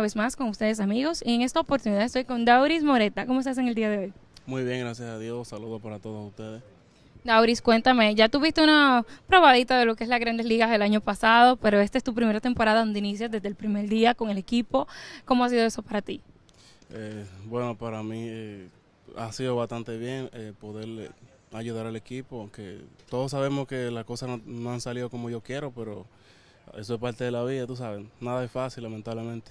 vez más con ustedes amigos y en esta oportunidad estoy con Dauris Moreta. ¿Cómo estás en el día de hoy? Muy bien, gracias a Dios. Saludos para todos ustedes. Dauris, cuéntame, ya tuviste una probadita de lo que es las Grandes Ligas el año pasado, pero esta es tu primera temporada donde inicias desde el primer día con el equipo. ¿Cómo ha sido eso para ti? Eh, bueno, para mí eh, ha sido bastante bien eh, poder eh, ayudar al equipo, aunque todos sabemos que las cosas no, no han salido como yo quiero, pero eso es parte de la vida, tú sabes. Nada es fácil, lamentablemente.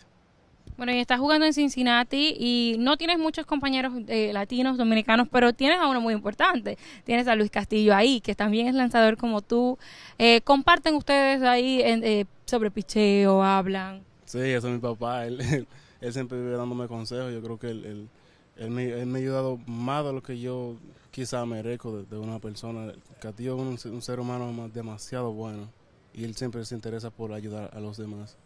Bueno, y estás jugando en Cincinnati y no tienes muchos compañeros eh, latinos, dominicanos, pero tienes a uno muy importante. Tienes a Luis Castillo ahí, que también es lanzador como tú. Eh, ¿Comparten ustedes ahí eh, sobre picheo? ¿Hablan? Sí, eso es mi papá. Él, él, siempre vive dándome consejos. Yo creo que él, él, me, ha ayudado más de lo que yo quizá merezco de, una persona. Castillo es un ser humano demasiado bueno y él siempre se interesa por ayudar a los demás.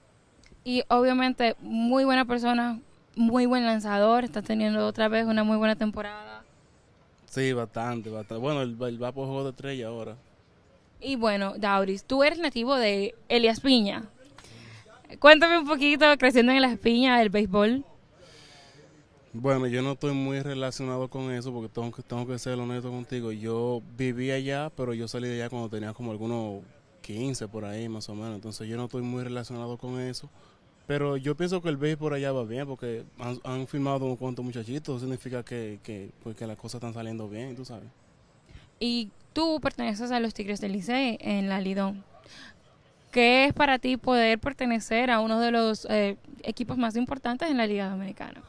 Y obviamente, muy buena persona, muy buen lanzador, está teniendo otra vez una muy buena temporada. Sí, bastante, bastante. Bueno, el va por juego de estrella ahora. Y bueno, Dauris, tú eres nativo de Elias Piña. Cuéntame un poquito, creciendo en Elias Piña, el béisbol. Bueno, yo no estoy muy relacionado con eso porque tengo que, tengo que ser honesto contigo. Yo viví allá, pero yo salí de allá cuando tenía como algunos 15 por ahí más o menos. Entonces yo no estoy muy relacionado con eso. Pero yo pienso que el béisbol por allá va bien porque han, firmado un cuantos muchachitos. significa pues, que, las cosas están saliendo bien, tú sabes. Y tú perteneces a los Tigres del Licey en la Lidón. ¿Qué es para ti poder pertenecer a uno de los eh, equipos más importantes en la Liga Dominicana?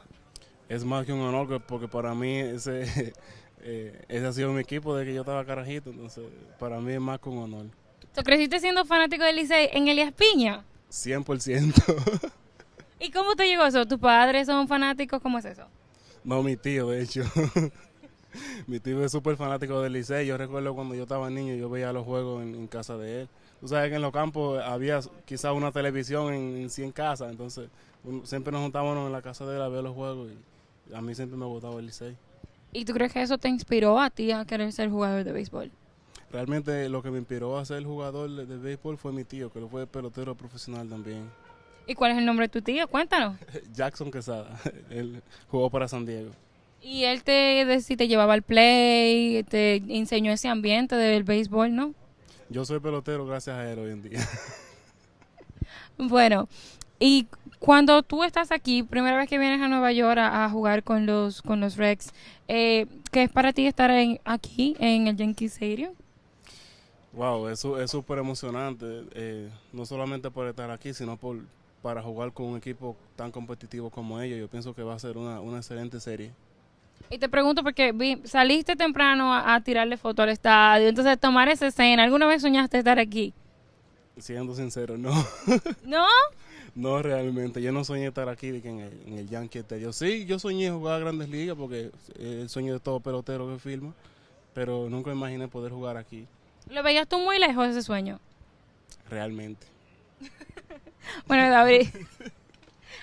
Es más que un honor porque para mí ese, eh, ese ha sido mi equipo desde que yo estaba carajito. Entonces, para mí es más que un honor. ¿Tú creciste siendo fanático del Licey en Elías Piña? 100%. ¿Y cómo te llegó eso? ¿Tus padres son fanáticos? ¿Cómo es eso? No, mi tío, de hecho. mi tío es súper fanático del Licey. Yo recuerdo cuando yo estaba niño, yo veía los juegos en, casa de él. Tú sabes que en los campos había quizás una televisión en, 100 casas, entonces siempre nos juntábamos en la casa de él a ver los juegos y a mí siempre me gustaba el Licey. ¿Y tú crees que eso te inspiró a ti a querer ser jugador de béisbol? Realmente lo que me inspiró a ser jugador de, béisbol fue mi tío, que lo fue pelotero profesional también. ¿Y cuál es el nombre de tu tío? Cuéntanos. Jackson Quesada. él jugó para San Diego. ¿Y él te, si te llevaba al play, te enseñó ese ambiente del béisbol, no? Yo soy pelotero gracias a él hoy en día. bueno, y cuando tú estás aquí, primera vez que vienes a Nueva York a, jugar con los, con los Rex, eh, ¿qué es para ti estar aquí en el Yankee Stadium? Wow, eso es súper emocionante, eh, no solamente por estar aquí, sino por para jugar con un equipo tan competitivo como ellos. Yo pienso que va a ser una, excelente serie. Y te pregunto porque saliste temprano a, tirarle foto al estadio, entonces tomar esa escena, ¿alguna vez soñaste estar aquí? Siendo sincero, no. ¿No? no, realmente. Yo no soñé estar aquí en el, Yankee Stadium. Sí, yo soñé jugar a Grandes Ligas porque el sueño de todo pelotero que firma, pero nunca imaginé poder jugar aquí. ¿Lo veías tú muy lejos ese sueño? Realmente. bueno, David.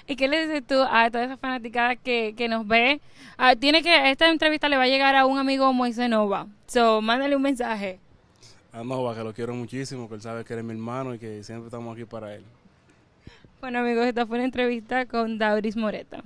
¿Y qué le dices tú a todas esas fanáticas que, nos ve? Ah, tiene que esta entrevista le va a llegar a un amigo Moisés Nova. So, mándale un mensaje. A Nova, que lo quiero muchísimo, que él sabe que eres mi hermano y que siempre estamos aquí para él. Bueno, amigos, esta fue una entrevista con David Moreta.